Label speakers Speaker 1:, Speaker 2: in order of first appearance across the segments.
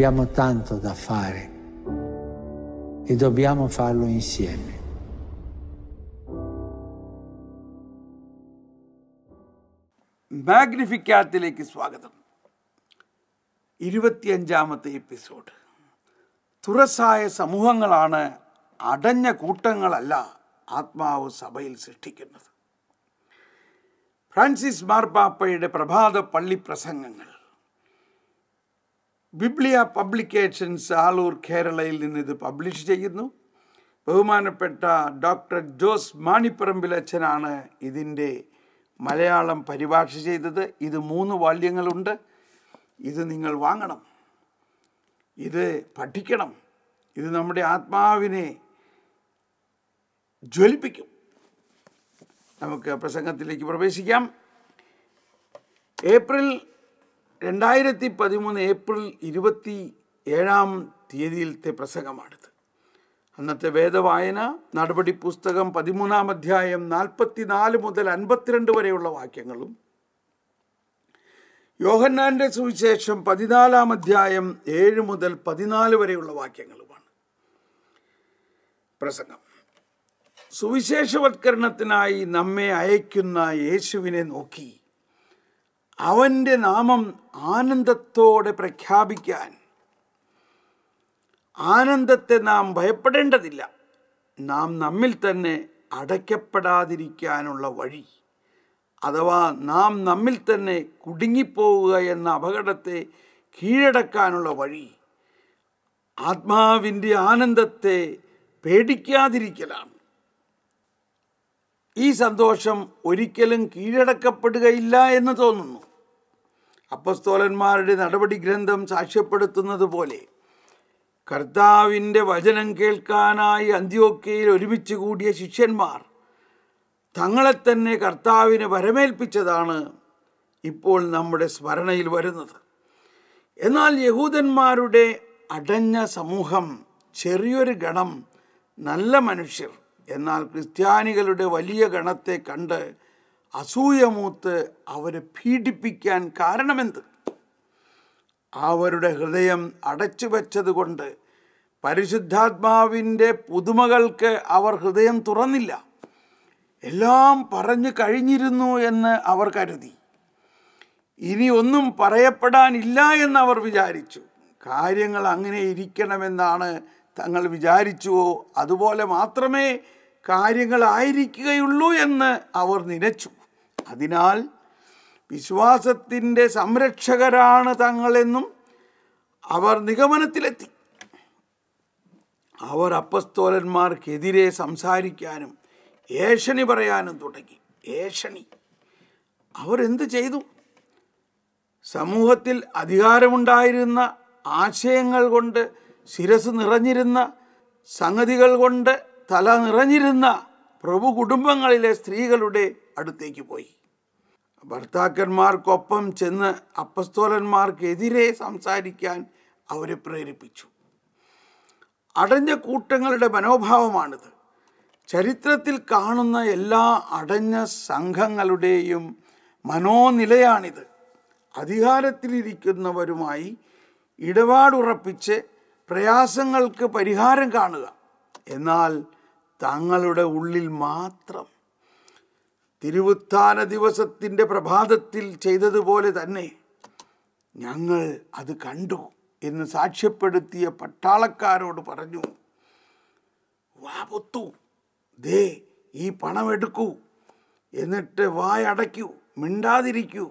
Speaker 1: Abbiamo tanto da fare e dobbiamo farlo insieme. മാഗ്നിഫിക്കാറ്റിലേക്ക് സ്വാഗതം ഇരുപത്തിയഞ്ചാമത്തെ episode തുറസായ സമൂഹങ്ങളാണ് അടഞ്ഞ കൂട്ടങ്ങളല്ല ആത്മാവ് സഭയിൽ സൃഷ്ടിക്കുന്നത് ഫ്രാൻസിസ് മാർപ്പാപ്പയുടെ പ്രഭാത പള്ളി പ്രസംഗങ്ങൾ ബിബ്ലിയ പബ്ലിക്കേഷൻസ് ആളൂർ കേരളയിൽ നിന്ന് ഇത് പബ്ലിഷ് ചെയ്യുന്നു ബഹുമാനപ്പെട്ട ഡോക്ടർ ജോസ് മാണിപ്പറമ്പിലച്ഛനാണ് ഇതിൻ്റെ മലയാളം പരിഭാഷ ചെയ്തത് ഇത് മൂന്ന് വാല്യങ്ങളുണ്ട് ഇത് നിങ്ങൾ വാങ്ങണം ഇത് പഠിക്കണം ഇത് നമ്മുടെ ആത്മാവിനെ ജ്വലിപ്പിക്കും നമുക്ക് പ്രസംഗത്തിലേക്ക് പ്രവേശിക്കാം ഏപ്രിൽ രണ്ടായിരത്തി പതിമൂന്ന് ഏപ്രിൽ ഇരുപത്തി ഏഴാം തീയതിയിലത്തെ പ്രസംഗമാണിത് അന്നത്തെ വേദവായന നടപടി പുസ്തകം പതിമൂന്നാം അധ്യായം നാൽപ്പത്തിനാല് മുതൽ അൻപത്തിരണ്ട് വരെയുള്ള വാക്യങ്ങളും യോഹന്നാൻ്റെ സുവിശേഷം പതിനാലാം അധ്യായം ഏഴ് മുതൽ പതിനാല് വരെയുള്ള വാക്യങ്ങളുമാണ് പ്രസംഗം സുവിശേഷവത്കരണത്തിനായി നമ്മെ അയക്കുന്ന യേശുവിനെ നോക്കി അവൻ്റെ നാമം ആനന്ദത്തോടെ പ്രഖ്യാപിക്കാൻ ആനന്ദത്തെ നാം ഭയപ്പെടേണ്ടതില്ല നാം നമ്മിൽ തന്നെ അടയ്ക്കപ്പെടാതിരിക്കാനുള്ള വഴി അഥവാ നാം നമ്മിൽ തന്നെ കുടുങ്ങിപ്പോവുക എന്ന അപകടത്തെ കീഴടക്കാനുള്ള വഴി ആത്മാവിൻ്റെ ആനന്ദത്തെ പേടിക്കാതിരിക്കലാണ് ഈ സന്തോഷം ഒരിക്കലും കീഴടക്കപ്പെടുകയില്ല എന്ന് തോന്നുന്നു അപ്പസ്തോലന്മാരുടെ നടപടി ഗ്രന്ഥം സാക്ഷ്യപ്പെടുത്തുന്നത് പോലെ കർത്താവിൻ്റെ വചനം കേൾക്കാനായി അന്ത്യോക്കയിൽ ഒരുമിച്ച് കൂടിയ ശിഷ്യന്മാർ തങ്ങളെ തന്നെ കർത്താവിനെ വരമേൽപ്പിച്ചതാണ് ഇപ്പോൾ നമ്മുടെ സ്മരണയിൽ വരുന്നത് എന്നാൽ യഹൂദന്മാരുടെ അടഞ്ഞ സമൂഹം ചെറിയൊരു ഗണം നല്ല മനുഷ്യർ എന്നാൽ ക്രിസ്ത്യാനികളുടെ വലിയ ഗണത്തെ കണ്ട് അസൂയമൂത്ത് അവരെ പീഡിപ്പിക്കാൻ കാരണമെന്ത് അവരുടെ ഹൃദയം അടച്ചു വെച്ചതുകൊണ്ട് പരിശുദ്ധാത്മാവിൻ്റെ പുതുമകൾക്ക് അവർ ഹൃദയം തുറന്നില്ല എല്ലാം പറഞ്ഞു കഴിഞ്ഞിരുന്നു എന്ന് അവർ കരുതി ഇനി ഒന്നും പറയപ്പെടാനില്ല എന്ന് അവർ വിചാരിച്ചു കാര്യങ്ങൾ അങ്ങനെ ഇരിക്കണമെന്നാണ് തങ്ങൾ വിചാരിച്ചുവോ അതുപോലെ മാത്രമേ കാര്യങ്ങളായിരിക്കുകയുള്ളൂ എന്ന് അവർ നിലച്ചു അതിനാൽ വിശ്വാസത്തിൻ്റെ സംരക്ഷകരാണ് തങ്ങളെന്നും അവർ നിഗമനത്തിലെത്തി അവർ അപ്പസ്തോലന്മാർക്കെതിരെ സംസാരിക്കാനും ഏഷണി പറയാനും തുടങ്ങി ഏഷണി അവരെന്ത് ചെയ്തു സമൂഹത്തിൽ അധികാരമുണ്ടായിരുന്ന ആശയങ്ങൾ കൊണ്ട് ശിരസ് നിറഞ്ഞിരുന്ന സംഗതികൾ കൊണ്ട് തല നിറഞ്ഞിരുന്ന പ്രഭു കുടുംബങ്ങളിലെ സ്ത്രീകളുടെ അടുത്തേക്ക് പോയി ഭർത്താക്കന്മാർക്കൊപ്പം ചെന്ന് അപ്പസ്തോലന്മാർക്കെതിരെ സംസാരിക്കാൻ അവരെ പ്രേരിപ്പിച്ചു അടഞ്ഞ കൂട്ടങ്ങളുടെ മനോഭാവമാണിത് ചരിത്രത്തിൽ കാണുന്ന എല്ലാ അടഞ്ഞ സംഘങ്ങളുടെയും മനോനിലയാണിത് അധികാരത്തിലിരിക്കുന്നവരുമായി ഇടപാടുറപ്പിച്ച് പ്രയാസങ്ങൾക്ക് പരിഹാരം കാണുക എന്നാൽ തങ്ങളുടെ ഉള്ളിൽ മാത്രം തിരുവുത്ഥാന ദിവസത്തിൻ്റെ പ്രഭാതത്തിൽ ചെയ്തതുപോലെ തന്നെ ഞങ്ങൾ അത് കണ്ടു എന്ന് സാക്ഷ്യപ്പെടുത്തിയ പട്ടാളക്കാരോട് പറഞ്ഞു വാ പൊത്തു ദേ ഈ പണമെടുക്കൂ എന്നിട്ട് വായടയ്ക്കൂ മിണ്ടാതിരിക്കൂ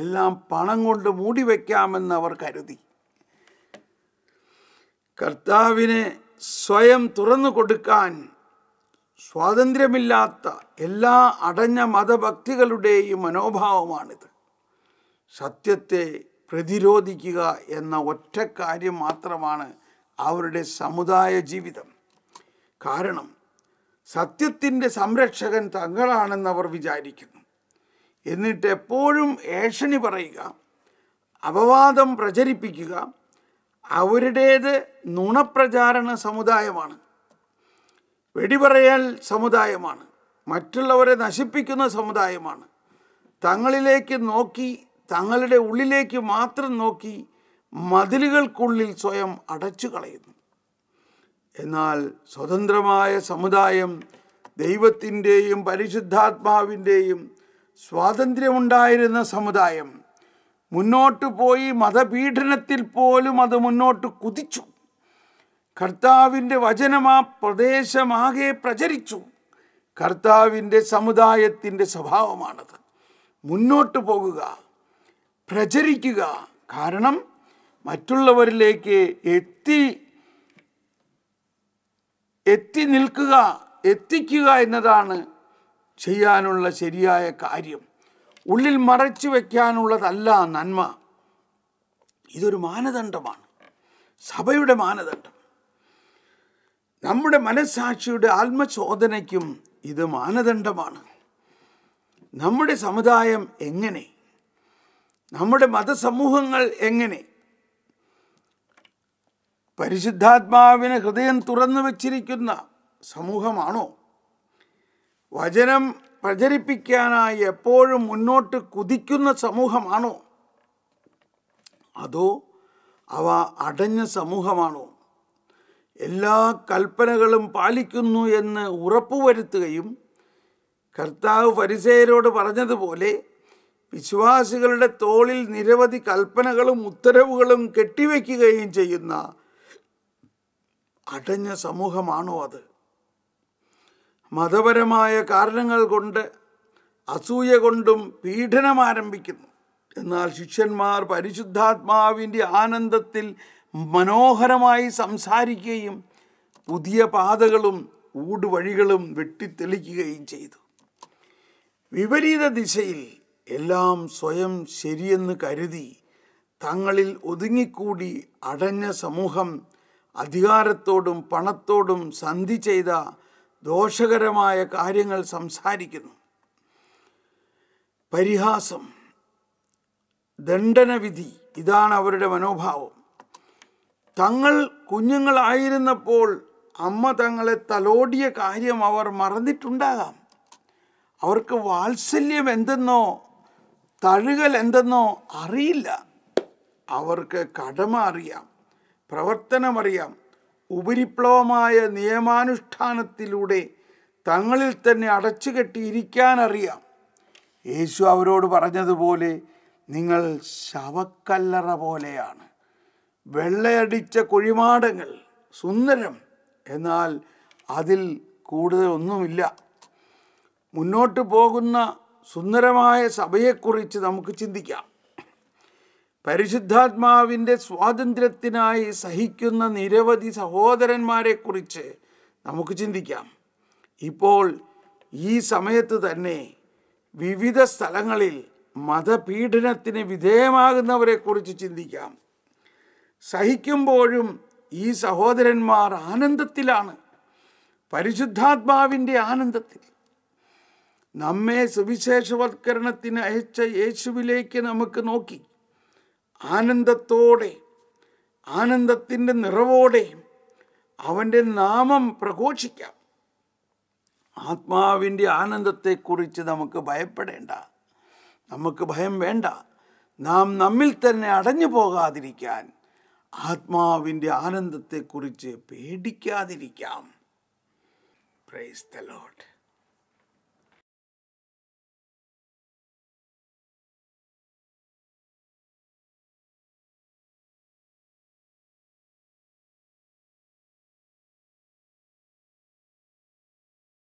Speaker 1: എല്ലാം പണം കൊണ്ട് മൂടി വയ്ക്കാമെന്ന് അവർ കരുതി കർത്താവിനെ സ്വയം തുറന്നു കൊടുക്കാൻ സ്വാതന്ത്ര്യമില്ലാത്ത എല്ലാ അടഞ്ഞ മതഭക്തികളുടെയും മനോഭാവമാണിത് സത്യത്തെ പ്രതിരോധിക്കുക എന്ന ഒറ്റ കാര്യം മാത്രമാണ് അവരുടെ സമുദായ ജീവിതം കാരണം സത്യത്തിൻ്റെ സംരക്ഷകൻ തങ്ങളാണെന്ന് അവർ വിചാരിക്കുന്നു എന്നിട്ട് എപ്പോഴും ഏഷണി പറയുക അപവാദം പ്രചരിപ്പിക്കുക അവരുടേത് നുണപ്രചാരണ സമുദായമാണ് വെടിപറയൽ സമുദായമാണ് മറ്റുള്ളവരെ നശിപ്പിക്കുന്ന സമുദായമാണ് തങ്ങളിലേക്ക് നോക്കി തങ്ങളുടെ ഉള്ളിലേക്ക് മാത്രം നോക്കി മതിലുകൾക്കുള്ളിൽ സ്വയം അടച്ചു കളയുന്നു എന്നാൽ സ്വതന്ത്രമായ സമുദായം ദൈവത്തിൻ്റെയും പരിശുദ്ധാത്മാവിൻ്റെയും സ്വാതന്ത്ര്യമുണ്ടായിരുന്ന സമുദായം മുന്നോട്ട് പോയി മതപീഡനത്തിൽ പോലും അത് മുന്നോട്ട് കുതിച്ചു കർത്താവിൻ്റെ വചനം ആ പ്രദേശമാകെ പ്രചരിച്ചു കർത്താവിൻ്റെ സമുദായത്തിൻ്റെ സ്വഭാവമാണത് മുന്നോട്ട് പോകുക പ്രചരിക്കുക കാരണം മറ്റുള്ളവരിലേക്ക് എത്തി എത്തി നിൽക്കുക എത്തിക്കുക എന്നതാണ് ചെയ്യാനുള്ള ശരിയായ കാര്യം ഉള്ളിൽ മറച്ചു വയ്ക്കാനുള്ളതല്ല നന്മ ഇതൊരു മാനദണ്ഡമാണ് സഭയുടെ മാനദണ്ഡം നമ്മുടെ മനസ്സാക്ഷിയുടെ ആത്മചോദനയ്ക്കും ഇത് മാനദണ്ഡമാണ് നമ്മുടെ സമുദായം എങ്ങനെ നമ്മുടെ മതസമൂഹങ്ങൾ എങ്ങനെ പരിശുദ്ധാത്മാവിന് ഹൃദയം തുറന്നു വച്ചിരിക്കുന്ന സമൂഹമാണോ വചനം പ്രചരിപ്പിക്കാനായി എപ്പോഴും മുന്നോട്ട് കുതിക്കുന്ന സമൂഹമാണോ അതോ അവ അടഞ്ഞ സമൂഹമാണോ എല്ലാ കൽപ്പനകളും പാലിക്കുന്നു എന്ന് ഉറപ്പുവരുത്തുകയും കർത്താവ് പരിസയരോട് പറഞ്ഞതുപോലെ വിശ്വാസികളുടെ തോളിൽ നിരവധി കൽപ്പനകളും ഉത്തരവുകളും കെട്ടിവെക്കുകയും ചെയ്യുന്ന അടഞ്ഞ സമൂഹമാണോ അത് മതപരമായ കാരണങ്ങൾ കൊണ്ട് അസൂയ കൊണ്ടും പീഡനം ആരംഭിക്കുന്നു എന്നാൽ ശിഷ്യന്മാർ പരിശുദ്ധാത്മാവിൻ്റെ ആനന്ദത്തിൽ മനോഹരമായി സംസാരിക്കുകയും പുതിയ പാതകളും ഊടുവഴികളും വെട്ടിത്തെളിക്കുകയും ചെയ്തു വിപരീത ദിശയിൽ എല്ലാം സ്വയം ശരിയെന്ന് കരുതി തങ്ങളിൽ ഒതുങ്ങിക്കൂടി അടഞ്ഞ സമൂഹം അധികാരത്തോടും പണത്തോടും സന്ധി ചെയ്ത ദോഷകരമായ കാര്യങ്ങൾ സംസാരിക്കുന്നു പരിഹാസം ദണ്ഡനവിധി ഇതാണ് അവരുടെ മനോഭാവം തങ്ങൾ കുഞ്ഞുങ്ങളായിരുന്നപ്പോൾ അമ്മ തങ്ങളെ തലോടിയ കാര്യം അവർ മറന്നിട്ടുണ്ടാകാം അവർക്ക് വാത്സല്യം എന്തെന്നോ തഴുകൽ എന്തെന്നോ അറിയില്ല അവർക്ക് കടമ അറിയാം പ്രവർത്തനമറിയാം ഉപരിപ്ലവമായ നിയമാനുഷ്ഠാനത്തിലൂടെ തങ്ങളിൽ തന്നെ അടച്ചു കെട്ടിയിരിക്കാനറിയാം യേശു അവരോട് പറഞ്ഞതുപോലെ നിങ്ങൾ ശവക്കല്ലറ പോലെയാണ് വെള്ളയടിച്ച കുഴിമാടങ്ങൾ സുന്ദരം എന്നാൽ അതിൽ കൂടുതൽ ഒന്നുമില്ല മുന്നോട്ട് പോകുന്ന സുന്ദരമായ സഭയെക്കുറിച്ച് നമുക്ക് ചിന്തിക്കാം പരിശുദ്ധാത്മാവിൻ്റെ സ്വാതന്ത്ര്യത്തിനായി സഹിക്കുന്ന നിരവധി സഹോദരന്മാരെക്കുറിച്ച് നമുക്ക് ചിന്തിക്കാം ഇപ്പോൾ ഈ സമയത്ത് തന്നെ വിവിധ സ്ഥലങ്ങളിൽ മതപീഡനത്തിന് വിധേയമാകുന്നവരെക്കുറിച്ച് ചിന്തിക്കാം സഹിക്കുമ്പോഴും ഈ സഹോദരന്മാർ ആനന്ദത്തിലാണ് പരിശുദ്ധാത്മാവിൻ്റെ ആനന്ദത്തിൽ നമ്മെ സുവിശേഷവത്കരണത്തിന് അയച്ച യേശുവിലേക്ക് നമുക്ക് നോക്കി ആനന്ദത്തോടെ ആനന്ദത്തിൻ്റെ നിറവോടെ അവൻ്റെ നാമം പ്രഘോഷിക്കാം ആത്മാവിൻ്റെ ആനന്ദത്തെക്കുറിച്ച് നമുക്ക് ഭയപ്പെടേണ്ട നമുക്ക് ഭയം വേണ്ട നാം നമ്മിൽ തന്നെ അടഞ്ഞു പോകാതിരിക്കാൻ ആത്മാവിൻ്റെ ആനന്ദത്തെക്കുറിച്ച് പേടിക്കാതിരിക്കാം പ്രൈസ് ദ ലോഡ്